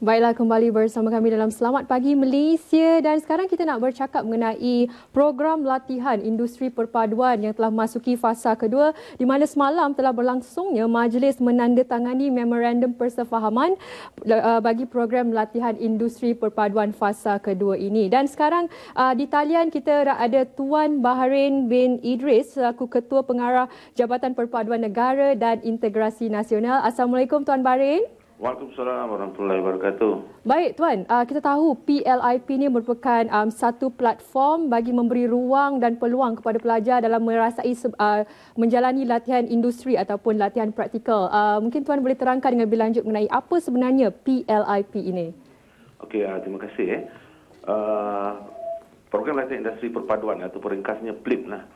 Baiklah kembali bersama kami dalam Selamat Pagi Malaysia dan sekarang kita nak bercakap mengenai program latihan industri perpaduan yang telah masuki fasa kedua di mana semalam telah berlangsungnya majlis menandatangani memorandum persefahaman eh, bagi program latihan industri perpaduan fasa kedua ini dan sekarang eh, di talian kita ada Tuan Baharin bin Idris selaku Ketua Pengarah Jabatan Perpaduan Negara dan Integrasi Nasional. Assalamualaikum Tuan Baharin. Waalaikumsalam warahmatullahi wabarakatuh. Baik tuan, ah, kita tahu PLIP ini merupakan ah, satu platform bagi memberi ruang dan peluang kepada pelajar dalam merasai ah, menjalani latihan industri ataupun latihan praktikal. mungkin tuan boleh terangkan dengan lebih lanjut mengenai apa sebenarnya PLIP ini. Okey, terima kasih eh. program latihan industri perpaduan atau peringkasnya PLIP lah.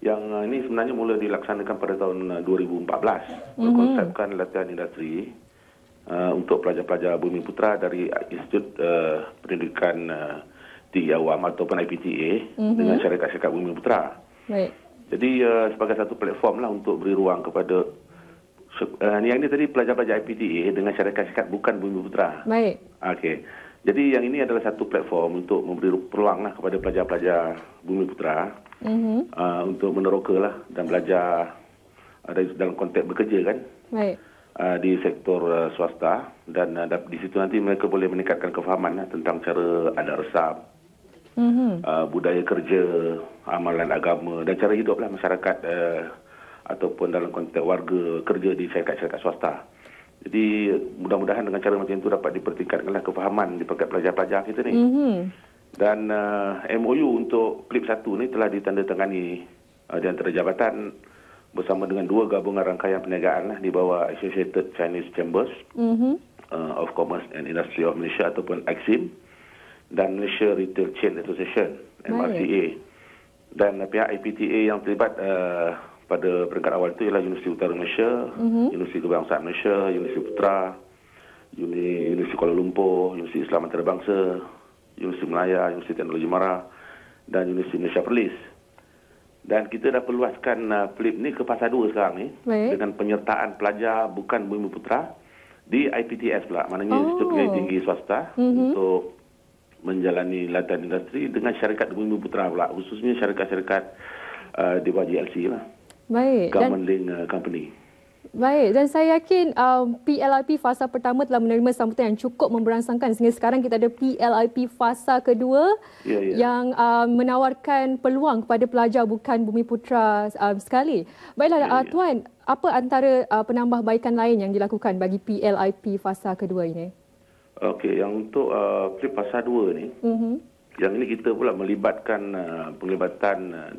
Yang ini sebenarnya mula dilaksanakan pada tahun 2014. Mm-hmm. Konsepkan latihan industri Uh, untuk pelajar-pelajar Bumi Putra dari Institut uh, Pendidikan uh, Tinggi Awam ataupun IPTA mm-hmm. dengan syarikat-syarikat Bumi Putra. Baik. Jadi uh, sebagai satu platform lah untuk beri ruang kepada uh, yang ini tadi pelajar-pelajar IPTA dengan syarikat-syarikat bukan Bumi Putra. Baik. Okey. Jadi yang ini adalah satu platform untuk memberi peluang lah kepada pelajar-pelajar Bumi Putra mm-hmm. uh, untuk meneroka lah dan belajar uh, dalam konteks bekerja kan. Baik. Uh, di sektor uh, swasta dan uh, di situ nanti mereka boleh meningkatkan kefahaman uh, tentang cara ada resap mm-hmm. uh, budaya kerja amalan agama dan cara hiduplah masyarakat uh, ataupun dalam konteks warga kerja di syarikat-syarikat swasta. Jadi mudah-mudahan dengan cara macam itu dapat dipertingkatkanlah kefahaman di pakat pelajar-pelajar kita ni. Mm-hmm. Dan uh, MOU untuk klip satu ni telah ditandatangani uh, di antara jabatan bersama dengan dua gabungan rangkaian perniagaan lah di bawah Associated Chinese Chambers mm-hmm. uh, of Commerce and Industry of Malaysia ataupun Exim dan Malaysia Retail Chain Association MRCA dan uh, pihak IPTA yang terlibat uh, pada peringkat awal itu ialah Universiti Utara Malaysia, mm-hmm. Universiti Kebangsaan Malaysia, Universiti Putra, Uni, Universiti Kuala Lumpur, Universiti Islam Antarabangsa, Universiti Melaya, Universiti Teknologi Mara dan Universiti Malaysia Perlis dan kita dah perluaskan uh, flip ni ke pasar 2 sekarang ni Baik. dengan penyertaan pelajar bukan bumi putra di IPTS pula maknanya oh. Institut Pendidikan Tinggi Swasta mm-hmm. untuk menjalani latihan industri dengan syarikat bumi putra pula khususnya syarikat-syarikat uh, di bawah GLC lah Baik. government Dan... link uh, company Baik, dan saya yakin um, PLIP fasa pertama telah menerima sambutan yang cukup memberangsangkan sehingga sekarang kita ada PLIP fasa kedua yeah, yeah. yang um, menawarkan peluang kepada pelajar bukan bumi putra um, sekali. Baiklah, yeah, uh, ya. Tuan, apa antara uh, penambahbaikan lain yang dilakukan bagi PLIP fasa kedua ini? Okey, yang untuk uh, fasa dua ini, mm-hmm. yang ini kita pula melibatkan uh, penglibatan uh,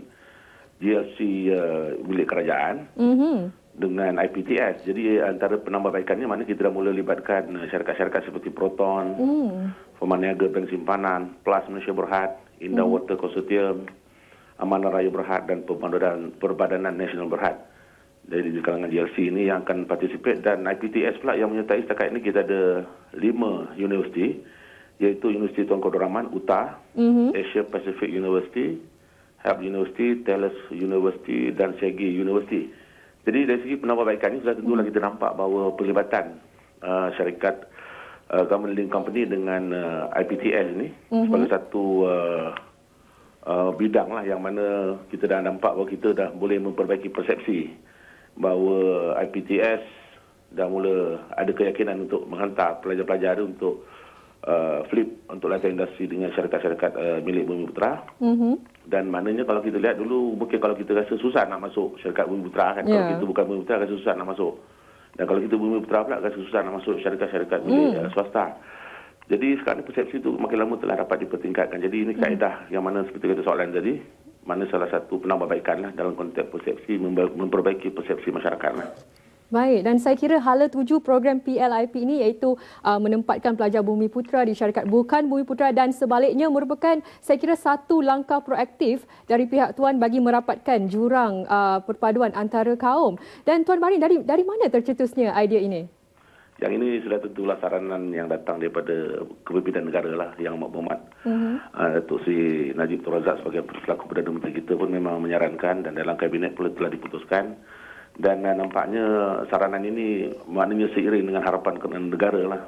GLC uh, milik kerajaan. Mm-hmm dengan IPTS. Jadi antara penambahbaikannya mana kita dah mula libatkan uh, syarikat-syarikat seperti Proton, mm. Pemaniaga Bank Simpanan, Plus Malaysia Berhad, Indah mm. Water Consortium, Amanah Raya Berhad dan Perbadanan, Perbadanan Nasional Berhad. Jadi di kalangan GLC ini yang akan participate dan IPTS pula yang menyertai setakat ini kita ada lima universiti iaitu Universiti Tuanku Rahman, Uta, mm-hmm. Asia Pacific University, Help University, TELUS University dan SEGI University. Jadi dari segi penambahbaikan ini sudah tentulah kita nampak bahawa perlibatan uh, syarikat uh, gambling company dengan uh, IPTL ini mm-hmm. sebagai satu uh, uh, bidang lah yang mana kita dah nampak bahawa kita dah boleh memperbaiki persepsi bahawa IPTS dah mula ada keyakinan untuk menghantar pelajar-pelajar untuk uh, flip untuk lantai industri dengan syarikat-syarikat uh, milik Bumi Putra. Mm-hmm. Dan maknanya kalau kita lihat dulu, mungkin kalau kita rasa susah nak masuk syarikat Bumi Putra kan. Yeah. Kalau ya. kita bukan Bumi Putra, rasa susah nak masuk. Dan kalau kita Bumi Putra pula, rasa susah nak masuk syarikat-syarikat milik mm. uh, swasta. Jadi sekarang persepsi itu makin lama telah dapat dipertingkatkan. Jadi ini hmm. kaedah mm. yang mana seperti kata soalan tadi mana salah satu penambahbaikan lah dalam konteks persepsi memperbaiki persepsi masyarakat lah. Baik dan saya kira hala tuju program PLIP ini iaitu uh, menempatkan pelajar bumi putra di syarikat bukan bumi putra dan sebaliknya merupakan saya kira satu langkah proaktif dari pihak tuan bagi merapatkan jurang uh, perpaduan antara kaum. Dan tuan Marin dari dari mana tercetusnya idea ini? Yang ini sudah tentulah saranan yang datang daripada kepimpinan negara lah yang amat berhormat. Ah, uh-huh. Uh, Tok Sri Najib Tun Razak sebagai selaku Perdana Menteri kita pun memang menyarankan dan dalam kabinet pula telah diputuskan dan uh, nampaknya saranan ini maknanya seiring dengan harapan kepada negara lah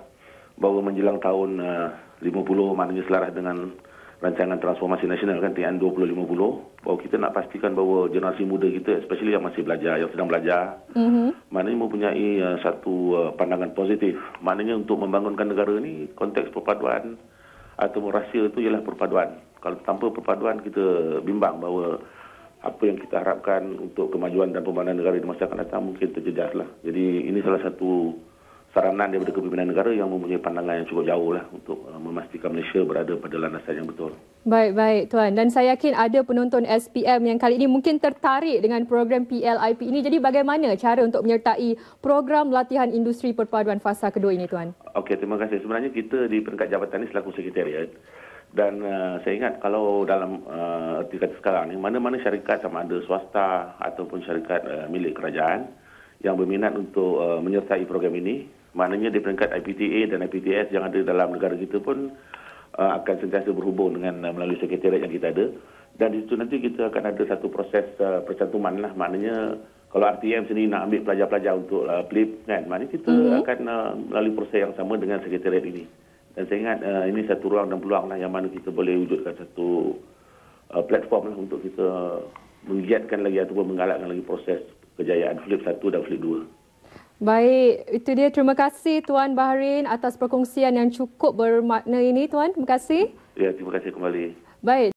bahawa menjelang tahun eh, uh, 50 maknanya selaras dengan rancangan transformasi nasional kan TN 2050 bahawa kita nak pastikan bahawa generasi muda kita especially yang masih belajar yang sedang belajar mm-hmm. maknanya mempunyai uh, satu uh, pandangan positif maknanya untuk membangunkan negara ini konteks perpaduan atau rahsia itu ialah perpaduan kalau tanpa perpaduan kita bimbang bahawa apa yang kita harapkan untuk kemajuan dan pembangunan negara di masa akan datang mungkin terjejaslah. Jadi ini salah satu saranan daripada kepimpinan negara yang mempunyai pandangan yang cukup jauh lah untuk uh, memastikan Malaysia berada pada landasan yang betul. Baik, baik Tuan. Dan saya yakin ada penonton SPM yang kali ini mungkin tertarik dengan program PLIP ini. Jadi bagaimana cara untuk menyertai program latihan industri perpaduan fasa kedua ini Tuan? Okey, terima kasih. Sebenarnya kita di peringkat jabatan ini selaku sekretariat, dan uh, saya ingat kalau dalam uh, eh, tingkat sekarang ni mana-mana syarikat sama ada swasta ataupun syarikat uh, milik kerajaan yang berminat untuk uh, menyertai program ini maknanya di peringkat IPTA dan IPTS yang ada dalam negara kita pun uh, akan sentiasa berhubung dengan uh, melalui sekretariat yang kita ada dan di situ nanti kita akan ada satu proses uh, percantuman lah maknanya kalau RTM sini nak ambil pelajar-pelajar untuk uh, PLIP kan maknanya kita mm-hmm. akan uh, melalui proses yang sama dengan sekretariat ini dan saya ingat uh, ini satu ruang dan peluang lah yang mana kita boleh wujudkan satu uh, platform lah untuk kita menggiatkan lagi ataupun menggalakkan lagi proses kejayaan Flip 1 dan Flip 2. Baik, itu dia. Terima kasih Tuan Baharin atas perkongsian yang cukup bermakna ini, Tuan. Terima kasih. Ya, terima kasih kembali. Baik.